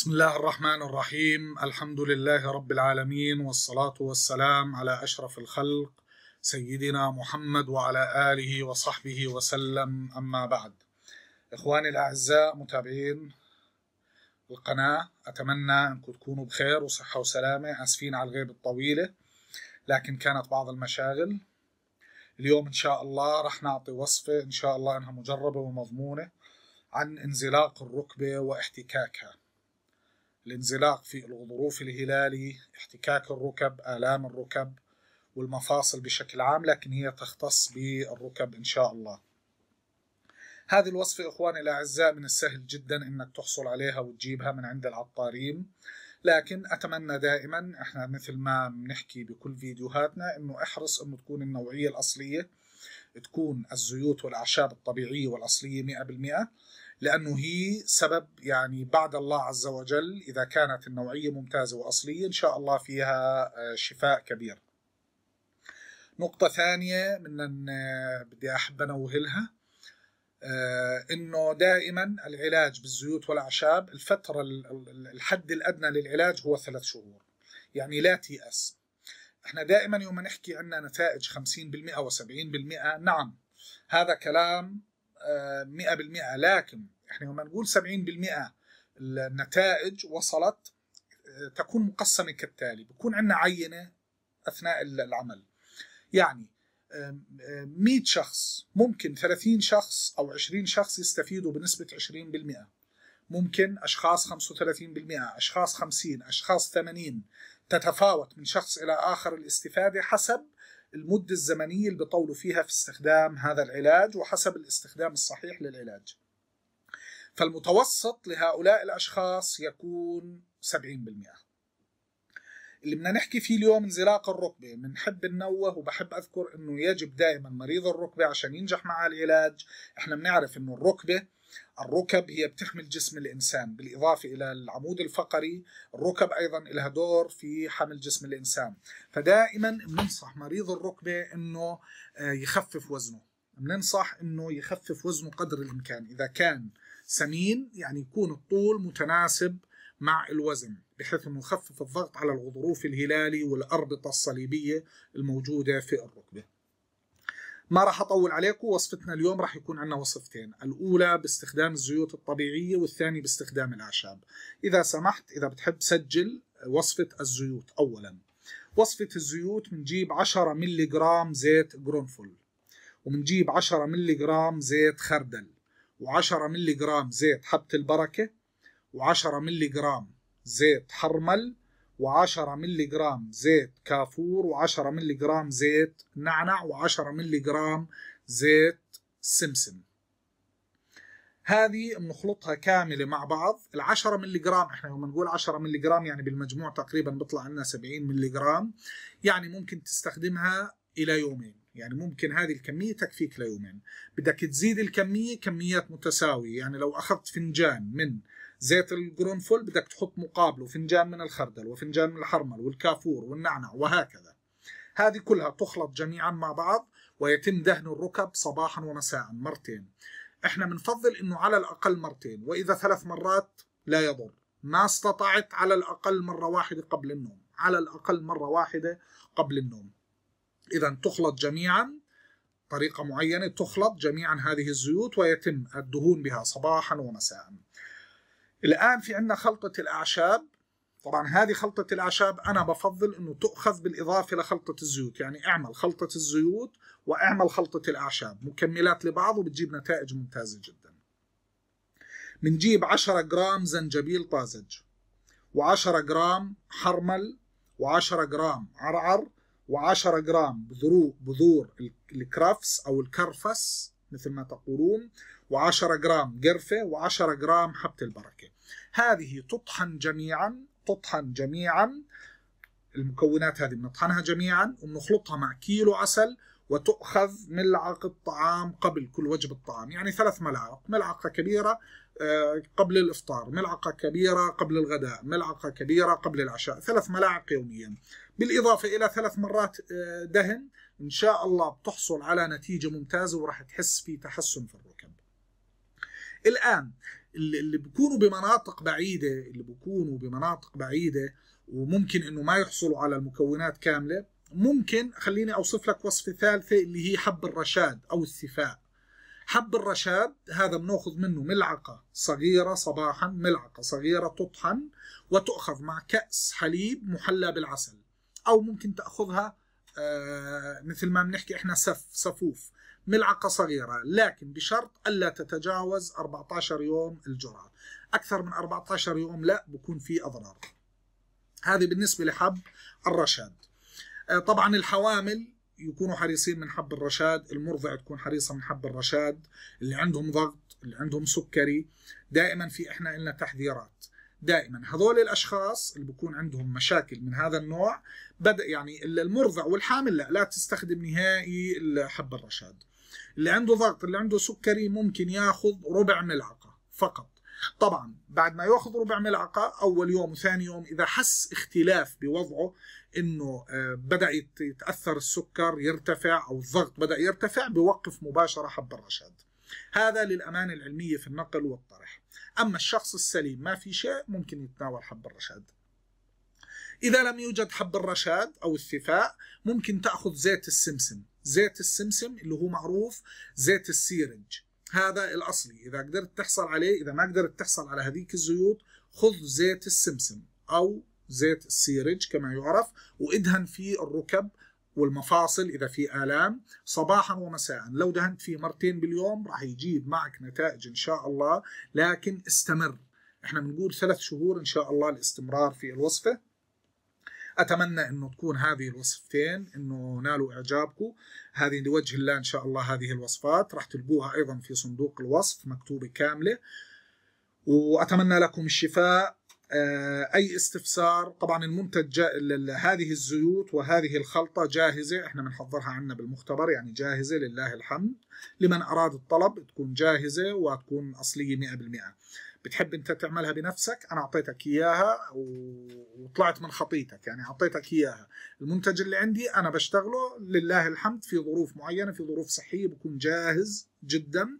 بسم الله الرحمن الرحيم الحمد لله رب العالمين والصلاة والسلام على أشرف الخلق سيدنا محمد وعلى آله وصحبه وسلم أما بعد إخواني الأعزاء متابعين القناة أتمنى أنكم تكونوا بخير وصحة وسلامة آسفين على الغيب الطويلة لكن كانت بعض المشاغل اليوم إن شاء الله رح نعطي وصفة إن شاء الله إنها مجربة ومضمونة عن انزلاق الركبة واحتكاكها الانزلاق في الغضروف الهلالي احتكاك الركب آلام الركب والمفاصل بشكل عام لكن هي تختص بالركب إن شاء الله هذه الوصفة إخواني الأعزاء من السهل جدا إنك تحصل عليها وتجيبها من عند العطارين لكن أتمنى دائما إحنا مثل ما بنحكي بكل فيديوهاتنا إنه احرص إنه تكون النوعية الأصلية تكون الزيوت والأعشاب الطبيعية والأصلية 100% لأنه هي سبب يعني بعد الله عز وجل إذا كانت النوعية ممتازة وأصلية إن شاء الله فيها آه، شفاء كبير نقطة ثانية من أن آه، بدي أحب أنوهلها آه، انه دائما العلاج بالزيوت والاعشاب الفتره الحد الادنى للعلاج هو ثلاث شهور يعني لا تيأس احنا دائما يوم نحكي عندنا نتائج 50% و70% نعم هذا كلام 100% لكن احنا لما نقول 70% النتائج وصلت تكون مقسمة كالتالي بكون عندنا عينة أثناء العمل يعني 100 شخص ممكن 30 شخص أو 20 شخص يستفيدوا بنسبة 20% ممكن أشخاص 35% أشخاص 50 أشخاص 80 تتفاوت من شخص إلى آخر الاستفادة حسب المدة الزمنية اللي بيطولوا فيها في استخدام هذا العلاج وحسب الاستخدام الصحيح للعلاج فالمتوسط لهؤلاء الأشخاص يكون 70% اللي بدنا نحكي فيه اليوم انزلاق الركبة بنحب ننوه وبحب أذكر أنه يجب دائما مريض الركبة عشان ينجح معه العلاج احنا بنعرف أنه الركبة الركب هي بتحمل جسم الإنسان بالإضافة إلى العمود الفقري الركب أيضا لها دور في حمل جسم الإنسان فدائما بننصح مريض الركبة أنه آه، يخفف وزنه بننصح أنه يخفف وزنه قدر الإمكان إذا كان سمين يعني يكون الطول متناسب مع الوزن بحيث انه يخفف الضغط على الغضروف الهلالي والاربطه الصليبيه الموجوده في الركبه ما راح اطول عليكم وصفتنا اليوم راح يكون عندنا وصفتين الاولى باستخدام الزيوت الطبيعيه والثانيه باستخدام الاعشاب اذا سمحت اذا بتحب سجل وصفه الزيوت اولا وصفه الزيوت بنجيب 10 ملي جرام زيت قرنفل وبنجيب 10 ملي جرام زيت خردل و10 ملي جرام زيت حبة البركة و10 ملي جرام زيت حرمل و10 ملي جرام زيت كافور و10 ملي جرام زيت نعنع و10 ملي جرام زيت سمسم هذه بنخلطها كامله مع بعض ال10 ملي جرام احنا لما نقول 10 ملي جرام يعني بالمجموع تقريبا بيطلع لنا 70 ملي جرام يعني ممكن تستخدمها الى يومين يعني ممكن هذه الكميه تكفيك ليومين بدك تزيد الكميه كميات متساويه يعني لو اخذت فنجان من زيت القرنفل بدك تحط مقابله فنجان من الخردل وفنجان من الحرمل والكافور والنعنع وهكذا هذه كلها تخلط جميعا مع بعض ويتم دهن الركب صباحا ومساء مرتين احنا بنفضل انه على الاقل مرتين واذا ثلاث مرات لا يضر ما استطعت على الاقل مره واحده قبل النوم على الاقل مره واحده قبل النوم اذا تخلط جميعا طريقه معينه تخلط جميعا هذه الزيوت ويتم الدهون بها صباحا ومساء الآن في عندنا خلطة الأعشاب طبعا هذه خلطة الأعشاب أنا بفضل أنه تؤخذ بالإضافة لخلطة الزيوت يعني اعمل خلطة الزيوت واعمل خلطة الأعشاب مكملات لبعض وبتجيب نتائج ممتازة جدا بنجيب 10 جرام زنجبيل طازج و10 جرام حرمل و10 جرام عرعر و10 جرام بذور بذور الكرفس أو الكرفس مثل ما تقولون و10 جرام قرفة و10 جرام حبة البركة هذه تطحن جميعا تطحن جميعا المكونات هذه بنطحنها جميعا وبنخلطها مع كيلو عسل وتؤخذ ملعقة طعام قبل كل وجبة طعام يعني ثلاث ملاعق ملعقة كبيرة آه، قبل الإفطار ملعقة كبيرة قبل الغداء ملعقة كبيرة قبل العشاء ثلاث ملاعق يوميا بالإضافة إلى ثلاث مرات آه، دهن إن شاء الله بتحصل على نتيجة ممتازة وراح تحس في تحسن في الركب الآن اللي بيكونوا بمناطق بعيدة اللي بيكونوا بمناطق بعيدة وممكن انه ما يحصلوا على المكونات كاملة ممكن خليني اوصف لك وصفة ثالثة اللي هي حب الرشاد او السفاء حب الرشاد هذا بناخذ منه ملعقة صغيرة صباحا ملعقة صغيرة تطحن وتؤخذ مع كأس حليب محلى بالعسل أو ممكن تأخذها آه، مثل ما بنحكي إحنا سف صفوف ملعقة صغيرة لكن بشرط ألا تتجاوز 14 يوم الجرعة أكثر من 14 يوم لا بكون في أضرار هذه بالنسبة لحب الرشاد آه، طبعا الحوامل يكونوا حريصين من حب الرشاد المرضع تكون حريصة من حب الرشاد اللي عندهم ضغط اللي عندهم سكري دائما في احنا لنا تحذيرات دائما هذول الاشخاص اللي بكون عندهم مشاكل من هذا النوع بدا يعني المرضع والحامل لا لا تستخدم نهائي حب الرشاد اللي عنده ضغط اللي عنده سكري ممكن ياخذ ربع ملعقه فقط طبعا بعد ما ياخذ ربع ملعقه اول يوم وثاني يوم اذا حس اختلاف بوضعه انه آه، بدا يتاثر السكر يرتفع او الضغط بدا يرتفع بوقف مباشره حب الرشاد هذا للامانه العلميه في النقل والطرح اما الشخص السليم ما في شيء ممكن يتناول حب الرشاد إذا لم يوجد حب الرشاد أو الثفاء ممكن تأخذ زيت السمسم زيت السمسم اللي هو معروف زيت السيرج هذا الاصلي اذا قدرت تحصل عليه اذا ما قدرت تحصل على هذيك الزيوت خذ زيت السمسم او زيت السيرج كما يعرف وادهن فيه الركب والمفاصل اذا في الام صباحا ومساء لو دهنت فيه مرتين باليوم راح يجيب معك نتائج ان شاء الله لكن استمر احنا بنقول ثلاث شهور ان شاء الله الاستمرار في الوصفه اتمنى انه تكون هذه الوصفتين انه نالوا اعجابكم هذه لوجه الله ان شاء الله هذه الوصفات راح تلقوها ايضا في صندوق الوصف مكتوبه كامله واتمنى لكم الشفاء آه، اي استفسار طبعا المنتج هذه الزيوت وهذه الخلطه جاهزه احنا بنحضرها عندنا بالمختبر يعني جاهزه لله الحمد لمن اراد الطلب تكون جاهزه وتكون اصليه 100% بتحب انت تعملها بنفسك انا اعطيتك اياها وطلعت من خطيتك يعني اعطيتك اياها المنتج اللي عندي انا بشتغله لله الحمد في ظروف معينه في ظروف صحيه بكون جاهز جدا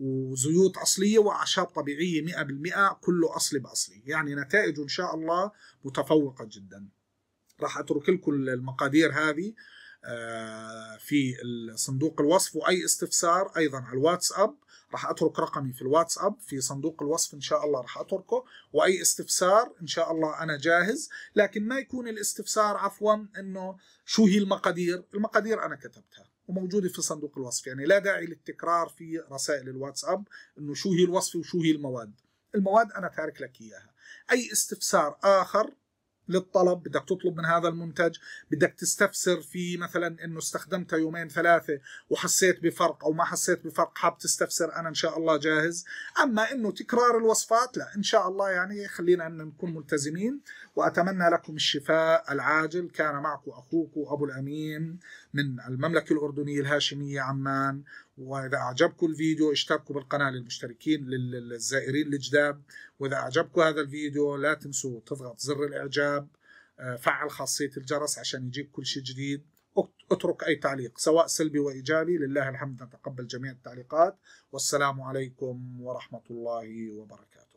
وزيوت اصليه واعشاب طبيعيه 100% كله اصلي باصلي يعني نتائجه ان شاء الله متفوقه جدا راح اترك لكم المقادير هذه آه، في صندوق الوصف واي استفسار ايضا على الواتساب راح اترك رقمي في الواتساب في صندوق الوصف ان شاء الله راح اتركه واي استفسار ان شاء الله انا جاهز لكن ما يكون الاستفسار عفوا انه شو هي المقادير المقادير انا كتبتها وموجوده في صندوق الوصف يعني لا داعي للتكرار في رسائل الواتساب انه شو هي الوصفه وشو هي المواد المواد انا تارك لك اياها اي استفسار اخر للطلب بدك تطلب من هذا المنتج بدك تستفسر في مثلا انه استخدمته يومين ثلاثه وحسيت بفرق او ما حسيت بفرق حاب تستفسر انا ان شاء الله جاهز اما انه تكرار الوصفات لا ان شاء الله يعني خلينا ان نكون ملتزمين واتمنى لكم الشفاء العاجل كان معكم اخوكم ابو الامين من المملكه الاردنيه الهاشميه عمان واذا اعجبكم الفيديو اشتركوا بالقناه للمشتركين للزائرين الجداد واذا اعجبكم هذا الفيديو لا تنسوا تضغط زر الاعجاب آه، فعل خاصيه الجرس عشان يجيك كل شيء جديد اترك اي تعليق سواء سلبي وايجابي لله الحمد نتقبل جميع التعليقات والسلام عليكم ورحمه الله وبركاته